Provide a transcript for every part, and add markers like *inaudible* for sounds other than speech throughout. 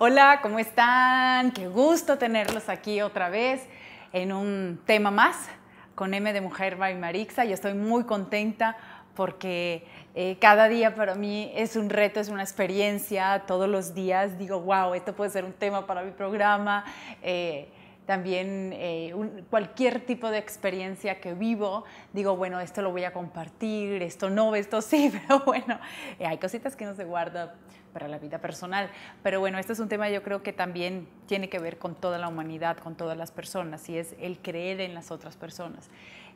Hola, ¿cómo están? Qué gusto tenerlos aquí otra vez en un tema más con M de Mujer by Marixa. Yo estoy muy contenta porque eh, cada día para mí es un reto, es una experiencia. Todos los días digo, wow, esto puede ser un tema para mi programa. Eh, también eh, cualquier tipo de experiencia que vivo, digo, bueno, esto lo voy a compartir, esto no, esto sí, *laughs* pero bueno, eh, hay cositas que no se guardan para la vida personal. Pero bueno, este es un tema yo creo que también tiene que ver con toda la humanidad, con todas las personas, y es el creer en las otras personas.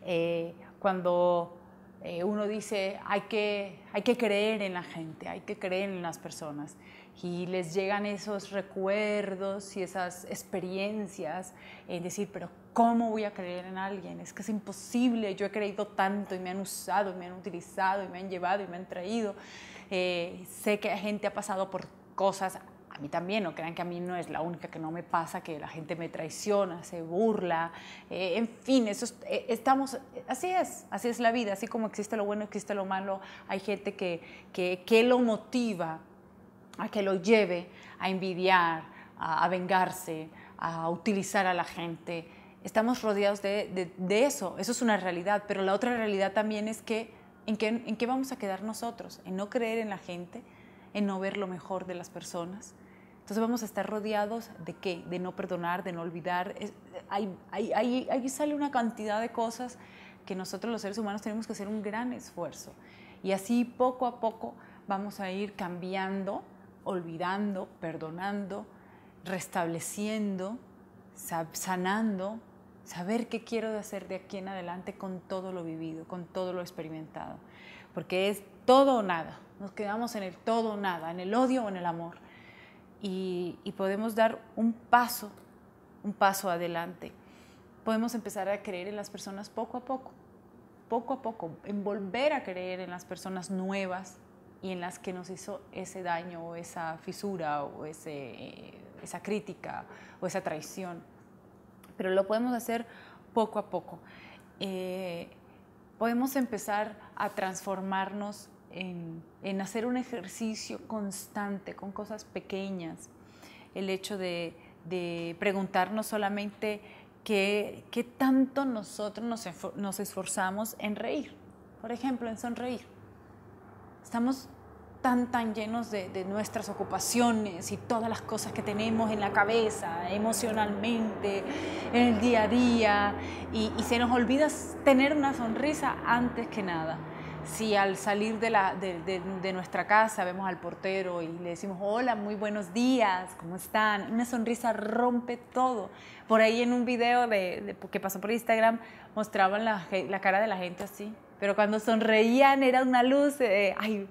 Eh, cuando eh, uno dice, hay que, hay que creer en la gente, hay que creer en las personas. Y les llegan esos recuerdos y esas experiencias, en decir, pero ¿cómo voy a creer en alguien? Es que es imposible, yo he creído tanto y me han usado, y me han utilizado, y me han llevado, y me han traído. Eh, sé que la gente ha pasado por cosas mí también, no crean que a mí no es la única que no me pasa, que la gente me traiciona, se burla, eh, en fin, eso eh, estamos, así es, así es la vida, así como existe lo bueno, existe lo malo, hay gente que, que, lo motiva a que lo lleve a envidiar, a, vengarse, a utilizar a la gente. Estamos rodeados de, de, eso, eso es una realidad, pero la otra realidad también es que ¿En ¿En qué, vamos a quedar nosotros? ¿En no creer en la gente? ¿En no ver lo mejor de las personas? Entonces vamos a estar rodeados de qué? De no perdonar, de no olvidar. hay, hay, hay, ahí sale una cantidad de cosas que nosotros los seres humanos tenemos que hacer un gran esfuerzo. Y así poco a poco vamos a ir cambiando, olvidando, perdonando, restableciendo, sanando, saber qué quiero hacer de aquí en adelante con todo lo vivido, con todo lo experimentado. Porque es todo o nada. Nos quedamos en el todo o nada, en el odio o en el amor y, podemos dar un paso, un paso adelante. Podemos empezar a creer en las personas poco a poco, poco a poco, en volver a creer en las personas nuevas y en las que nos hizo ese daño o esa fisura o ese, eh, esa crítica o esa traición. Pero lo podemos hacer poco a poco. Eh, podemos empezar a transformarnos en, hacer un ejercicio constante con cosas pequeñas, el hecho de, preguntarnos solamente qué, tanto nosotros nos, esforzamos en reír, por ejemplo, en sonreír. Estamos tan, tan llenos de, nuestras ocupaciones y todas las cosas que tenemos en la cabeza, emocionalmente, en el día a día, y se nos olvida tener una sonrisa antes que nada si al salir de, la, de, nuestra casa vemos al portero y le decimos, hola, muy buenos días, ¿cómo están? Una sonrisa rompe todo. Por ahí en un video de, que pasó por Instagram mostraban la, cara de la gente así, pero cuando sonreían era una luz, ay,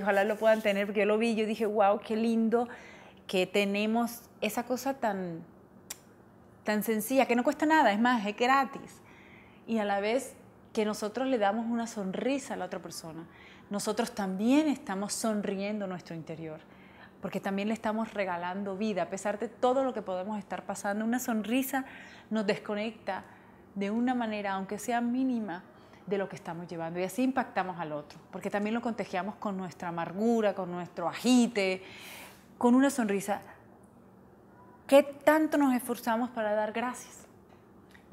ojalá lo puedan tener, porque yo lo vi, yo dije, wow, qué lindo que tenemos esa cosa tan, tan sencilla, que no cuesta nada, es más, es gratis. Y a la vez que nosotros le damos una sonrisa a la otra persona, nosotros también estamos sonriendo nuestro interior, porque también le estamos regalando vida, a pesar de todo lo que podemos estar pasando, una sonrisa nos desconecta de una manera, aunque sea mínima, de lo que estamos llevando. Y así impactamos al otro, porque también lo contagiamos con nuestra amargura, con nuestro agite, con una sonrisa. ¿Qué tanto nos esforzamos para dar gracias?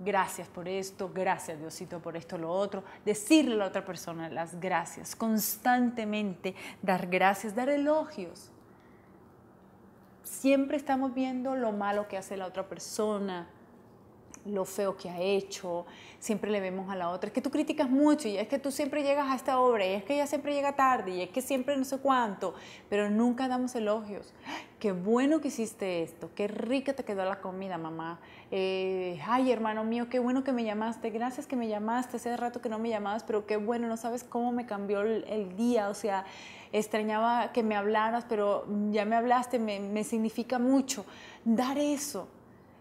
gracias por esto, gracias Diosito por esto, lo otro, decirle a la otra persona las gracias, constantemente dar gracias, dar elogios. Siempre estamos viendo lo malo que hace la otra persona, lo feo que ha hecho, siempre le vemos a la otra, es que tú criticas mucho y es que tú siempre llegas a esta obra y es que ella siempre llega tarde y es que siempre no sé cuánto, pero nunca damos elogios. ¡Ah! Qué bueno que hiciste esto, qué rica te quedó la comida, mamá. Eh, ay, hermano mío, qué bueno que me llamaste, gracias que me llamaste, hace rato que no me llamabas, pero qué bueno, no sabes cómo me cambió el, día, o sea, extrañaba que me hablaras, pero ya me hablaste, me significa mucho. Dar eso,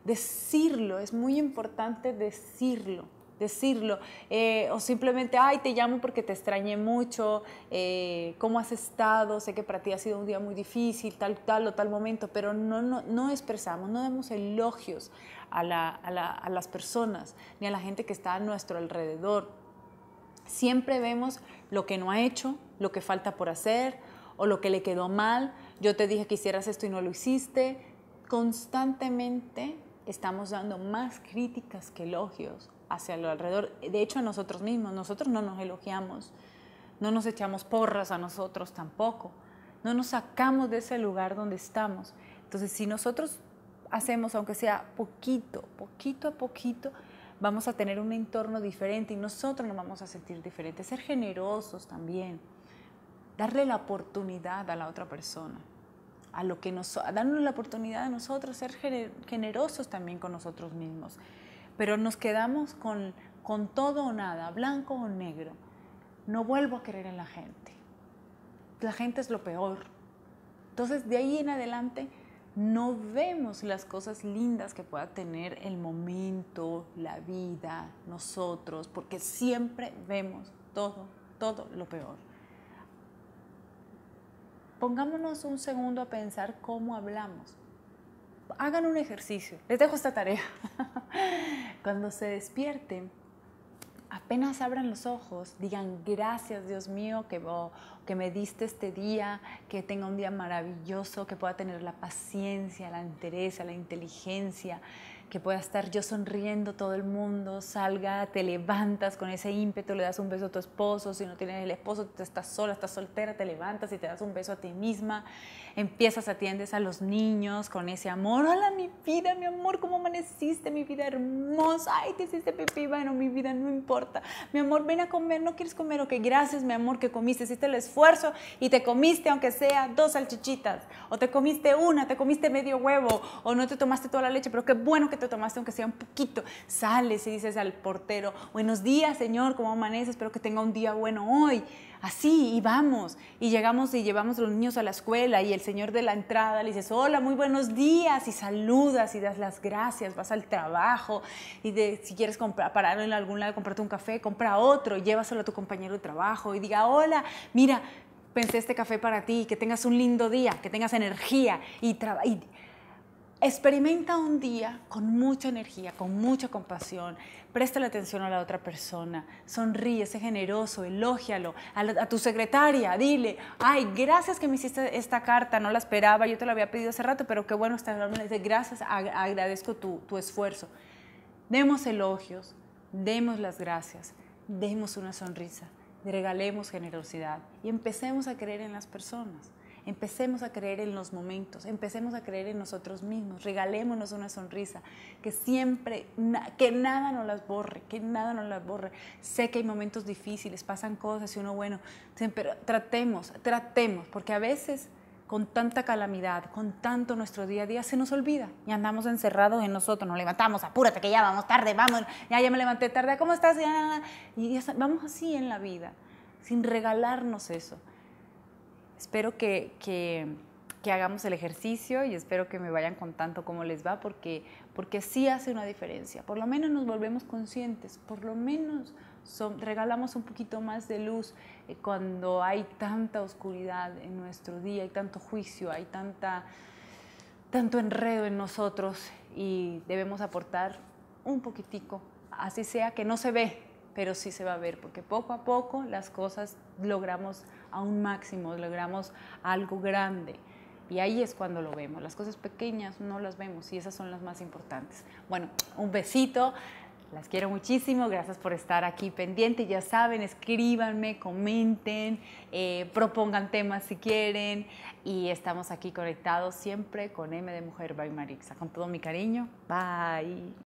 decirlo, es muy importante decirlo, decirlo. Eh, o simplemente, ay, te llamo porque te extrañé mucho, eh, cómo has estado, sé que para ti ha sido un día muy difícil, tal, tal o tal momento, pero no, no, expresamos, no damos elogios a, a las personas ni a la gente que está a nuestro alrededor. Siempre vemos lo que no ha hecho, lo que falta por hacer o lo que le quedó mal. Yo te dije que hicieras esto y no lo hiciste. Constantemente estamos dando más críticas que elogios hacia lo alrededor. De hecho, a nosotros mismos, nosotros no nos elogiamos, no nos echamos porras a nosotros tampoco, no nos sacamos de ese lugar donde estamos. Entonces, si nosotros hacemos, aunque sea poquito, poquito a poquito, vamos a tener un entorno diferente y nosotros nos vamos a sentir diferentes. Ser generosos también, darle la oportunidad a la otra persona a lo que nos, a darnos la oportunidad a nosotros ser generosos también con nosotros mismos. Pero nos quedamos con, con todo o nada, blanco o negro. No vuelvo a querer en la gente. La gente es lo peor. Entonces de ahí en adelante no vemos las cosas lindas que pueda tener el momento, la vida, nosotros, porque siempre vemos todo, todo lo peor pongámonos un segundo a pensar cómo hablamos. Hagan un ejercicio, les dejo esta tarea. *laughs* Cuando se despierten, apenas abran los ojos, digan gracias Dios mío que, que me diste este día, que tenga un día maravilloso, que pueda tener la paciencia, la entereza, la inteligencia, que pueda estar yo sonriendo, todo el mundo salga, te levantas con ese ímpetu, le das un beso a tu esposo, si no tienes el esposo, te estás sola, estás soltera, te levantas y te das un beso a ti misma, empiezas, atiendes a los niños con ese amor, hola mi vida, mi amor, ¿cómo amaneciste? Mi vida hermosa, ay, te hiciste pipí, bueno, mi vida no importa, mi amor, ven a comer, no quieres comer, ok, gracias mi amor que comiste, hiciste el esfuerzo y te comiste aunque sea dos salchichitas, o te comiste una, te comiste medio huevo, o no te tomaste toda la leche, pero qué bueno que te tomaste, aunque sea un poquito, sales y dices al portero, buenos días, señor, ¿cómo amanece? Espero que tenga un día bueno hoy. Así, y vamos, y llegamos y llevamos a los niños a la escuela y el señor de la entrada le dices, hola, muy buenos días, y saludas y das las gracias, vas al trabajo y de, si quieres parar en algún lado, comprarte un café, compra otro, y llévaselo a tu compañero de trabajo y diga, hola, mira, pensé este café para ti, que tengas un lindo día, que tengas energía y, y Experimenta un día con mucha energía, con mucha compasión. Presta la atención a la otra persona. Sonríe, sé generoso, elógialo. A, tu secretaria, dile, ay, gracias que me hiciste esta carta, no la esperaba, yo te la había pedido hace rato, pero qué bueno estar hablando. Dice, gracias, agradezco tu, tu esfuerzo. Demos elogios, demos las gracias, demos una sonrisa, regalemos generosidad y empecemos a creer en las personas. Empecemos a creer en los momentos, empecemos a creer en nosotros mismos, regalémonos una sonrisa, que siempre, que nada nos las borre, que nada nos las borre. Sé que hay momentos difíciles, pasan cosas y uno, bueno, pero tratemos, tratemos, porque a veces con tanta calamidad, con tanto nuestro día a día, se nos olvida y andamos encerrados en nosotros, nos levantamos, apúrate que ya vamos tarde, vamos, ya, ya me levanté tarde, ¿cómo estás? Ya, ya, Y vamos así en la vida, sin regalarnos eso espero que, hagamos el ejercicio y espero que me vayan contando cómo les va, porque, porque sí hace una diferencia. Por lo menos nos volvemos conscientes, por lo menos regalamos un poquito más de luz eh, cuando hay tanta oscuridad en nuestro día, hay tanto juicio, hay tanta, tanto enredo en nosotros y debemos aportar un poquitico, así sea que no se ve, pero sí se va a ver, porque poco a poco las cosas logramos a un máximo, logramos algo grande. Y ahí es cuando lo vemos. Las cosas pequeñas no las vemos y esas son las más importantes. Bueno, un besito. Las quiero muchísimo, gracias por estar aquí pendiente. Ya saben, escríbanme, comenten, eh, propongan temas si quieren. Y estamos aquí conectados siempre con M de Mujer by Marixa. Con todo mi cariño, bye.